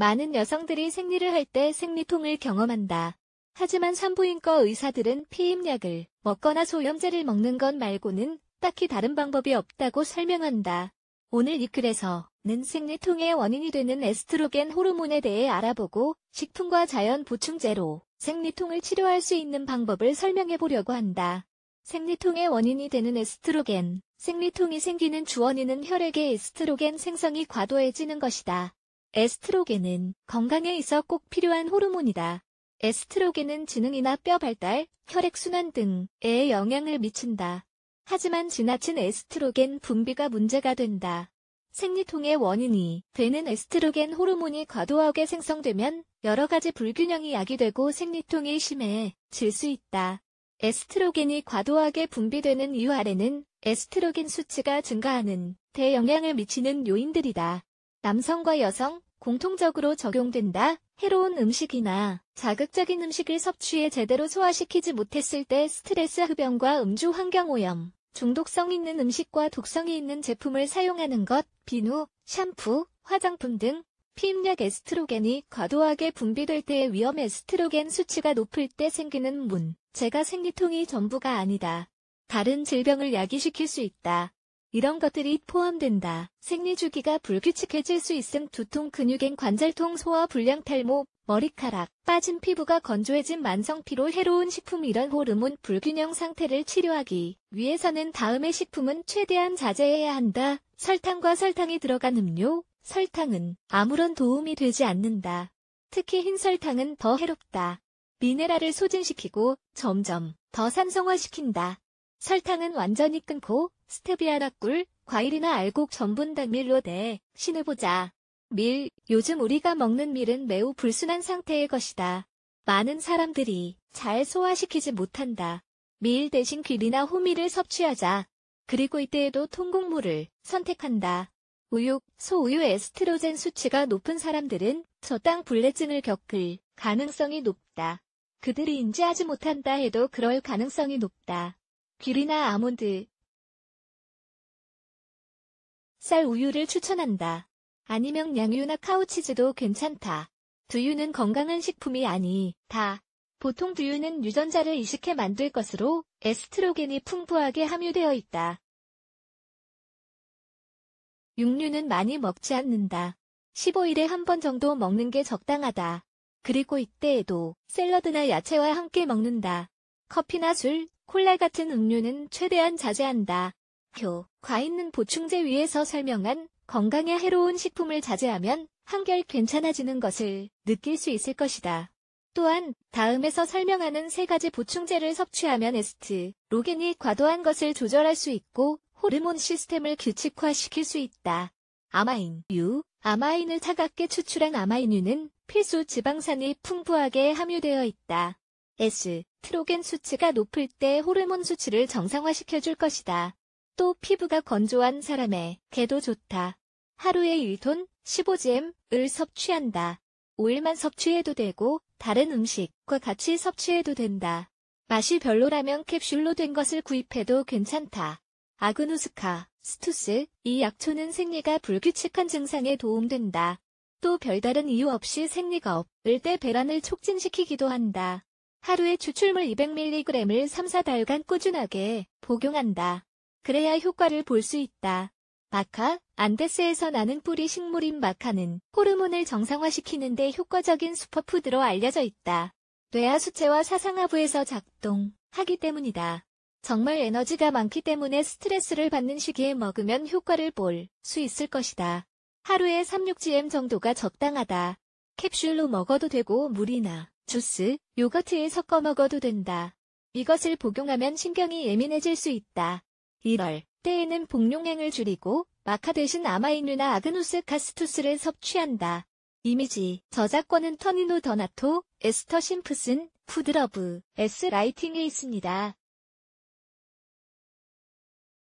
많은 여성들이 생리를 할 때 생리통을 경험한다. 하지만 산부인과 의사들은 피임약을 먹거나 소염제를 먹는 것 말고는 딱히 다른 방법이 없다고 설명한다. 오늘 이 글에서는 생리통의 원인이 되는 에스트로겐 호르몬에 대해 알아보고 식품과 자연 보충제로 생리통을 치료할 수 있는 방법을 설명해 보려고 한다. 생리통의 원인이 되는 에스트로겐 생리통이 생기는 주원인은 혈액의 에스트로겐 생성이 과도해지는 것이다. 에스트로겐은 건강에 있어 꼭 필요한 호르몬이다. 에스트로겐은 지능이나 뼈 발달, 혈액순환 등에 영향을 미친다. 하지만 지나친 에스트로겐 분비가 문제가 된다. 생리통의 원인이 되는 에스트로겐 호르몬이 과도하게 생성되면 여러 가지 불균형이 야기되고 생리통이 심해질 수 있다. 에스트로겐이 과도하게 분비되는 이유 아래는 에스트로겐 수치가 증가하는 대 영향을 미치는 요인들이다. 남성과 여성, 공통적으로 적용된다. 해로운 음식이나 자극적인 음식을 섭취해 제대로 소화시키지 못했을 때 스트레스 흡연과 음주 환경오염, 중독성 있는 음식과 독성이 있는 제품을 사용하는 것, 비누, 샴푸, 화장품 등 피임약 에스트로겐이 과도하게 분비될 때의 위험 에스트로겐 수치가 높을 때 생기는 문, 제가 생리통이 전부가 아니다. 다른 질병을 야기시킬 수 있다. 이런 것들이 포함된다. 생리 주기가 불규칙해질 수 있음 두통 근육엔 관절통 소화 불량 탈모 머리카락 빠진 피부가 건조해진 만성 피로 해로운 식품 이런 호르몬 불균형 상태를 치료하기 위해서는 다음의 식품은 최대한 자제해야 한다. 설탕과 설탕이 들어간 음료 설탕은 아무런 도움이 되지 않는다. 특히 흰 설탕은 더 해롭다. 미네랄을 소진시키고 점점 더 산성화시킨다. 설탕은 완전히 끊고 스테비아나 꿀, 과일이나 알곡 전분 단밀로 대 신해보자. 밀, 요즘 우리가 먹는 밀은 매우 불순한 상태의 것이다. 많은 사람들이 잘 소화시키지 못한다. 밀 대신 귀리나 호밀을 섭취하자. 그리고 이때에도 통곡물을 선택한다. 우육, 소우유 에스트로젠 수치가 높은 사람들은 저당 불내증을 겪을 가능성이 높다. 그들이 인지하지 못한다 해도 그럴 가능성이 높다. 귀리나 아몬드, 쌀 우유를 추천한다. 아니면 양유나 카우치즈도 괜찮다. 두유는 건강한 식품이 아니다. 보통 두유는 유전자를 이식해 만들 것으로 에스트로겐이 풍부하게 함유되어 있다. 육류는 많이 먹지 않는다. 15일에 한 번 정도 먹는 게 적당하다. 그리고 이때에도 샐러드나 야채와 함께 먹는다. 커피나 술, 콜라 같은 음료는 최대한 자제한다. 교, 과있는 보충제 위에서 설명한 건강에 해로운 식품을 자제하면 한결 괜찮아지는 것을 느낄 수 있을 것이다. 또한 다음에서 설명하는 세 가지 보충제를 섭취하면 에스트, 로겐이 과도한 것을 조절할 수 있고 호르몬 시스템을 규칙화시킬 수 있다. 아마인, 유, 아마인을 차갑게 추출한 아마인유는 필수 지방산이 풍부하게 함유되어 있다. 에스 트로겐 수치가 높을 때 호르몬 수치를 정상화시켜줄 것이다. 또 피부가 건조한 사람의 개도 좋다. 하루에 1톤 15g을 m 섭취한다. 오일만 섭취해도 되고 다른 음식과 같이 섭취해도 된다. 맛이 별로라면 캡슐로 된 것을 구입해도 괜찮다. 아그누스카, 스투스, 이 약초는 생리가 불규칙한 증상에 도움된다. 또 별다른 이유 없이 생리가 없을 때 배란을 촉진시키기도 한다. 하루에 추출물 200mg을 3, 4달간 꾸준하게 복용한다. 그래야 효과를 볼 수 있다. 마카, 안데스에서 나는 뿌리 식물인 마카는 호르몬을 정상화시키는 데 효과적인 슈퍼푸드로 알려져 있다. 뇌하 수체와 사상하부에서 작동하기 때문이다. 정말 에너지가 많기 때문에 스트레스를 받는 시기에 먹으면 효과를 볼 수 있을 것이다. 하루에 36gm 정도가 적당하다. 캡슐로 먹어도 되고 물이나 주스, 요거트에 섞어 먹어도 된다. 이것을 복용하면 신경이 예민해질 수 있다. 1월 때에는 복용행을 줄이고 마카 대신 아마이누나 아그누스 카스투스를 섭취한다. 이미지 저작권은 터니노 더나토, 에스터 심프슨, 푸드러브, S 라이팅에 있습니다.